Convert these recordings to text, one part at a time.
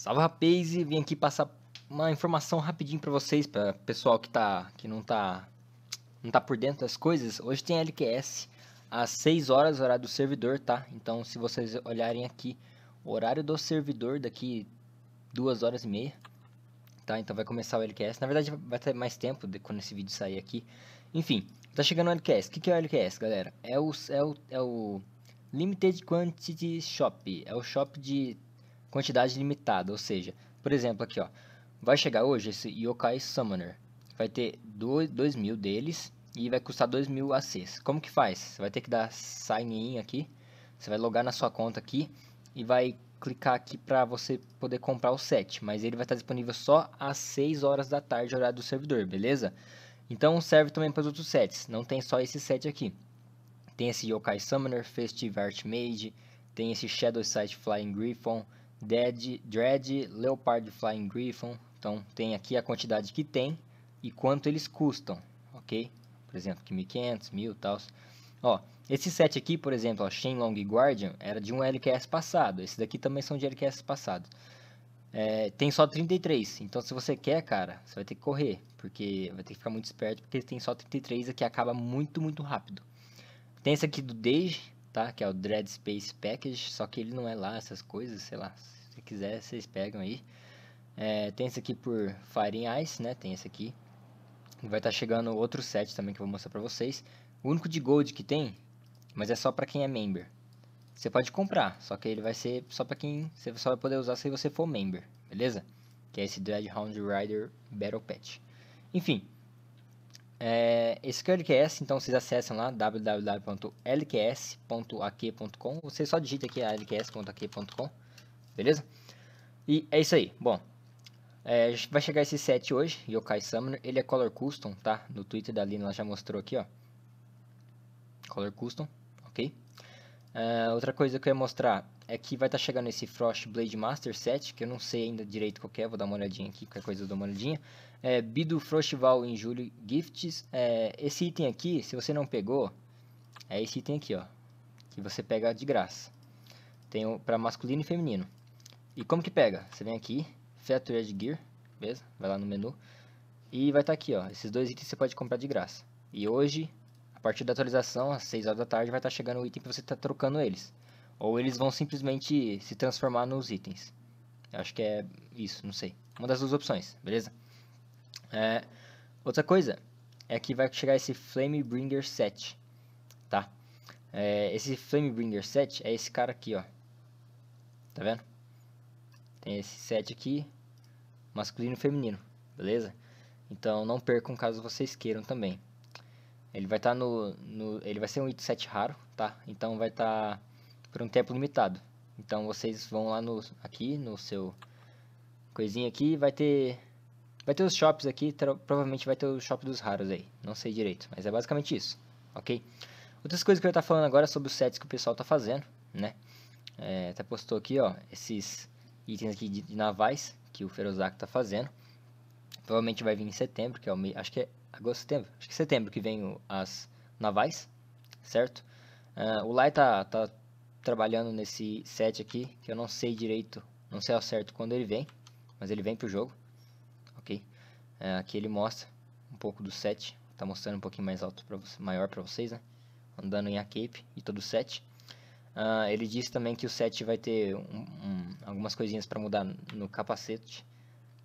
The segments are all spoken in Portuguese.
Salve rapaz, e vim aqui passar uma informação rapidinho para vocês, para pessoal que tá que não tá não tá por dentro das coisas. Hoje tem LQS às 6 horas horário do servidor, tá? Então, se vocês olharem aqui, horário do servidor daqui 2 horas e meia, tá? Então vai começar o LQS. Na verdade, vai ter mais tempo de quando esse vídeo sair aqui. Enfim, tá chegando o LQS. O que, que é o LQS, galera? É o, é o, é o Limited Quantity Shop. É o shop de quantidade limitada, ou seja, por exemplo, aqui ó, vai chegar hoje esse Yokai Summoner, vai ter 2 mil deles e vai custar 2 mil ACs. Como que faz? Você vai ter que dar sign in aqui, você vai logar na sua conta aqui e vai clicar aqui para você poder comprar o set, mas ele vai estar disponível só às 6 horas da tarde, horário do servidor, beleza? Então serve também para os outros sets, não tem só esse set aqui. Tem esse Yokai Summoner, Festive Art Mage, tem esse Shadow Sight Flying Griffon, Dead, Dread, Leopard Flying Griffon. Então tem aqui a quantidade que tem e quanto eles custam, ok? Por exemplo, que 1500, 1000 e tal. Ó, esse set aqui, por exemplo, ó, Shenlong Guardian, era de um LQS passado. Esse daqui também são de LQS passados. É, tem só 33, então se você quer, cara, você vai ter que correr, porque vai ter que ficar muito esperto, porque tem só 33 aqui acaba muito, muito rápido. Tem esse aqui do Deji, tá? Que é o Dread Space Package, só que ele não é lá essas coisas, sei lá. Se quiser, vocês pegam aí. É, tem esse aqui por Fire Ice, né? Tem esse aqui. Vai estar tá chegando outro set também que eu vou mostrar pra vocês. O único de Gold que tem, mas é só pra quem é member. Você pode comprar, só que ele vai ser só pra quem... Você só vai poder usar se você for member, beleza? Que é esse Dread Hound Rider Battle Pet. Enfim, é, esse que é o LQS, então vocês acessam lá www.lqs.aq.com. Você só digita aqui a lqs.aq.com, beleza? E é isso aí. Bom, é, vai chegar esse set hoje, Yokai Summoner. Ele é color custom, tá? No Twitter da Lina ela já mostrou aqui, ó. Color custom, ok? Uh, outra coisa que eu ia mostrar é que vai estar tá chegando esse Frost Blade Master 7, que eu não sei ainda direito qual é, vou dar uma olhadinha aqui, qualquer coisa eu dou uma olhadinha. É, Bido Frostval em julho Gifts. É, esse item aqui, se você não pegou, é esse item aqui, ó. Que você pega de graça. Tem para masculino e feminino. E como que pega? Você vem aqui, Factory Gear, beleza? Vai lá no menu. E vai estar tá aqui, ó. Esses dois itens você pode comprar de graça. E hoje, a partir da atualização, às 6 horas da tarde, vai estar tá chegando o item para você estar tá trocando eles. Ou eles vão simplesmente se transformar nos itens. Eu acho que é isso, não sei. Uma das duas opções, beleza? É, outra coisa é que vai chegar esse Flamebringer 7, tá? É, esse Flamebringer 7 é esse cara aqui, ó. Tá vendo? Tem esse 7 aqui, masculino e feminino, beleza? Então não percam caso vocês queiram também. Ele vai estar tá no, no, Ele vai ser um item 7 raro, tá? Então vai estar tá por um tempo limitado. Então vocês vão lá no aqui no seu coisinha aqui, vai ter vai ter os shops aqui, provavelmente vai ter o shop dos raros aí. Não sei direito, mas é basicamente isso, OK? Outras coisas que eu ia estar tá falando agora é sobre os sets que o pessoal está fazendo, né? É, até postou aqui, ó, esses itens aqui de, de navais que o Ferozak está fazendo. Provavelmente vai vir em setembro, que é o mês, acho que é agosto, setembro, acho que é setembro que vem o, as navais, certo? Uh, o Lai tá, tá trabalhando nesse set aqui, que eu não sei direito, não sei ao certo quando ele vem, mas ele vem pro jogo, ok? É, aqui ele mostra um pouco do set, tá mostrando um pouquinho mais alto, pra, maior para vocês, né? Andando em a cape e todo o set. Uh, ele disse também que o set vai ter um, um, algumas coisinhas para mudar no capacete,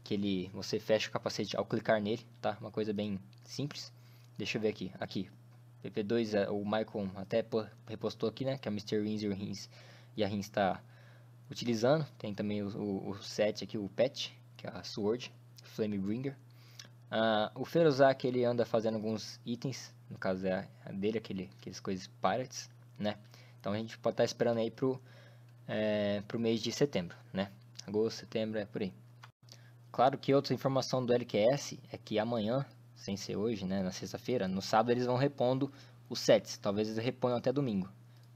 que ele, você fecha o capacete ao clicar nele, tá? Uma coisa bem simples. Deixa eu ver aqui, aqui, PP2, é, o Michael até repostou aqui, né? Que a é Mr. o Rins e a Rins está utilizando. Tem também o, o, o, set aqui, o Pet, que é a Sword, Flamebringer. Uh, o Ferozak, ele anda fazendo alguns itens, no caso é a dele, aquele, aqueles coisas Pirates, né? Então a gente pode estar tá esperando aí pro, é, pro mês de setembro, né? Agosto, setembro, é por aí. Claro que outra informação do LQS é que amanhã, sem ser hoje, né, na sexta-feira, no sábado eles vão repondo os sets. Talvez eles reponham até domingo,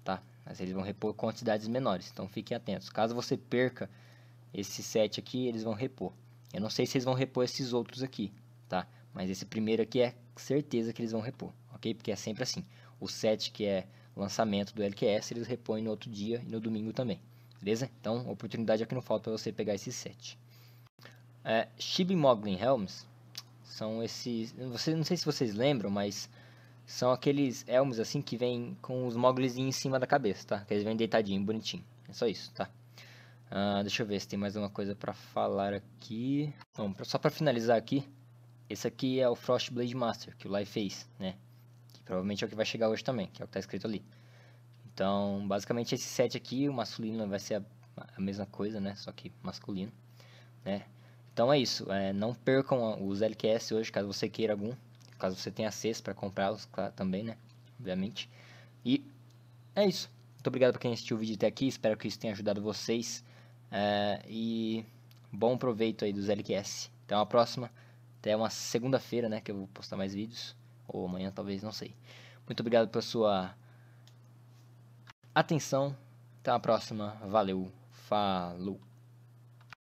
tá? Mas eles vão repor quantidades menores, então fiquem atentos. Caso você perca esse set aqui, eles vão repor. Eu não sei se eles vão repor esses outros aqui, tá? Mas esse primeiro aqui é certeza que eles vão repor, ok? Porque é sempre assim. O set que é lançamento do LQS, eles repõem no outro dia e no domingo também, beleza? Então, oportunidade aqui é não falta para você pegar esse set. É, Moglin Helms são esses. Você, não sei se vocês lembram, mas são aqueles elmos assim que vêm com os mogles em cima da cabeça, tá? Que eles vêm deitadinho, bonitinho. É só isso, tá? Uh, deixa eu ver se tem mais uma coisa para falar aqui. Bom, só para finalizar aqui, esse aqui é o Frostblade Master que o Lai fez, né? Que provavelmente é o que vai chegar hoje também, que é o que tá escrito ali. Então, basicamente esse set aqui, o masculino vai ser a, a mesma coisa, né? Só que masculino, né? Então é isso. É, não percam os LQS hoje, caso você queira algum. Caso você tenha acesso para comprá-los claro, também, né? Obviamente. E é isso. Muito obrigado por quem assistiu o vídeo até aqui. Espero que isso tenha ajudado vocês. É, e bom proveito aí dos LQS. Até uma próxima. Até uma segunda-feira, né? Que eu vou postar mais vídeos. Ou amanhã, talvez, não sei. Muito obrigado pela sua atenção. Até a próxima. Valeu. Falou.